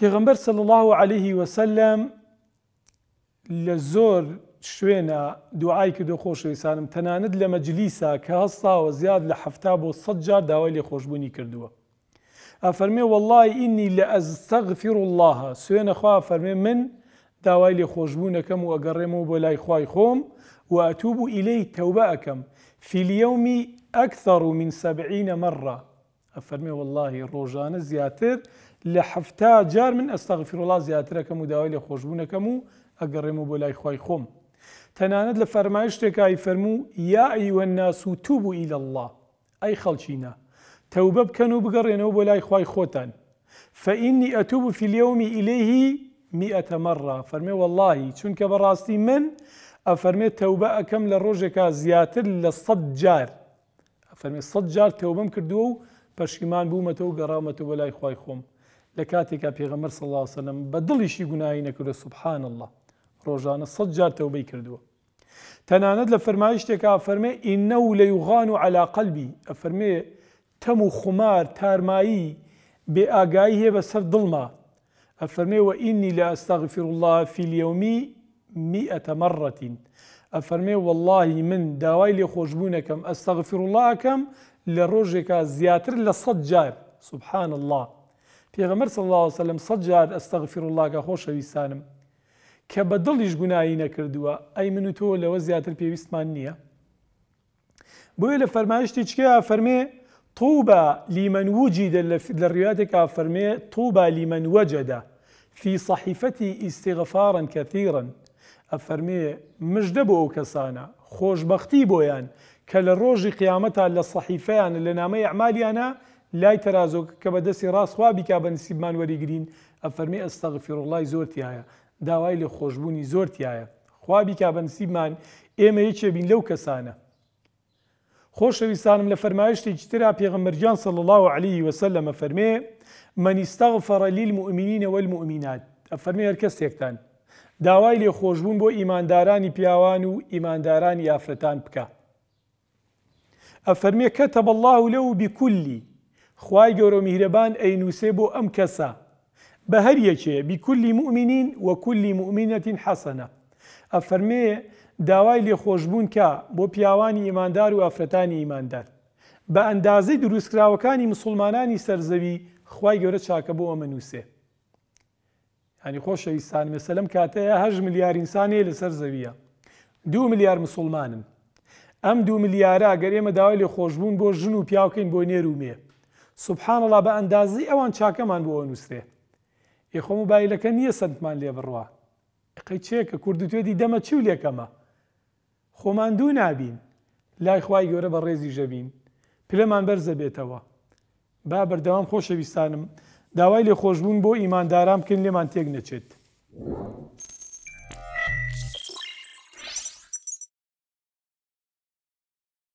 پێغەمبەر سەل الله عليه وسلم لە زۆر شوێنە دوعای کردو خۆشەویسانم تەنانەت لە مەجلیسا کە هەستاوە زیاد لە حفتا بۆ سەد جار داوای لێ خۆشببوونی کردووە. ئەفەرمێ والله ئینی لە ئەزتەغفر الله سوێنەخوا فەرمێ من داوای لێ خۆشببوونەکەم و ئەگەڕێمەوە بۆ لای خی خۆم و ئەتووب و ئیلەی تەوبە ئەەکەم فیلیەومی ئەکثەر و من سەبعینە مەڕە ئەفەرمێ والله روجان زياتر لحفتا جار من استغفر الله زياتر كم داويل خوشبون كمو اقرمو بولاي خوي خوم تناند لفرمايش تكا يفرمو يا ايها الناس توبوا الى الله اي خلشينا تەوبە بکەن بقرينو بولاي خوي خوتان فاني اتوب في اليوم اليه مئة مرة فرمي والله چونکە بەڕاستی من أفرمي توبة ئەەکەم لە ڕۆژێکا زیاتر جار ئەفەرمێ سەد جار توبة مكردوه پەشیمان بوومەتەوە گەڕامەتە بەلای خی خۆم لە کاتێکا پێغەمەر سەلاسەلم بە دڵیشی گوناایی نەکردە سوبحان الله ڕۆژانە سەد جار تەوبەی کردووە تەنانەت لە فەرمای شتێکا فەرمێ ئینە و لە یوغان و علا قەلبی ئەفەرمێ تەم و خمار تارمایی بێ ئاگایی هەیە بە سەر دڵما ئەفەرمێ و ئینی لە ئەستاغفر الله فیلیومی میئەتە مەڕەتین ئەفەرمێ واللهی من داوای لێ خۆشببوونەکەم الله اللهکەم لروجك زياتر زیاتر جار سبحان الله في غمر صلى الله عليه وسلم سەد جار ئەستەغفر اللهگە خۆشەویستانم کە بە دڵیش گوناایی نەکردووە ئەی من و تۆ لەوە زیاتر پێویستمان نییە بۆیە لە فەرمایشتی طوبى لمن وجد للرواياتك فرمي طوبى لمن وجد في صحيفتي استغفارا كثيرا ئەفەرمێ مجدبو كسانا خوش بختي بويان بۆیان کە لە ڕۆژی قیامەتا لە سەحیفەیان لە نامەی ئەعمالیانە لای تەازۆک کە بە دەستی ڕاستخوا بیکا بە نسیبمان وەریگرین ئەفەرمی ئەستەغفیر وڵی زۆرتیایە داوای لە خۆشببوونی زۆرتیایە خوا بیکا بە نسیبمان ئێمە یەکێبین لەو کەسانە خۆشەویستانم لە فەرمایشتێکی ترا پێغممەرجان صل الله عليه وسلم لەمە فەرمێ منیستەغفەڕە لیل مؤمنینەوە المؤمینات ئەفەرمی هەر کەسێکتان داوای لێ خۆشببوون بۆ ئیماندارانی پیاوان و ئیماندارانی یافرەتان بکە ئەفەرمیە کەتەب الله لە و بیکلی خی گەۆرە میهرەبان ئەی نووسێ بۆ ئەم کەسە بە هەر یەکێ بیکلی مؤمنین وەکلی مؤمینەتین حەسەنە ئەفەرمێ داوای لێخۆشببوون کە بۆ پیاوانی ئیماندار و ئافرەتانی ئیماندار بە ئەندازەی دروستکراوەکانی مسلمانانی سەرزەوی خی گەورە چاکە بۆ ئەمە نووسێ هەنی خۆشەویستان مەسەلم کاتەیە هەژ ملیار ئینسانی لەسەر زەویە دو ملیار مسلمانن ئەم دو ملیارە گەرێمە داوای لێ خۆشببوون بۆ ژن و پیاکەین بۆ نێرومێ سوبحانەڵا بە ئەندازی ئەوان چاکەمان بۆ نووسێ یخۆم و بایلەکە نییە سندمان لێ بڕوا قەی چێکە کورد و توێدی دەمە چی و لێکەمە خۆمان دوو نابین لای خی گەورە بە ڕێزی ژەبین پلەمان بەرزە بێتەوە با بەردەوام خۆشەویستانم داوای لێ خۆشببوون بۆ ئیماندارام بکەن لێمان تێک نەچێت.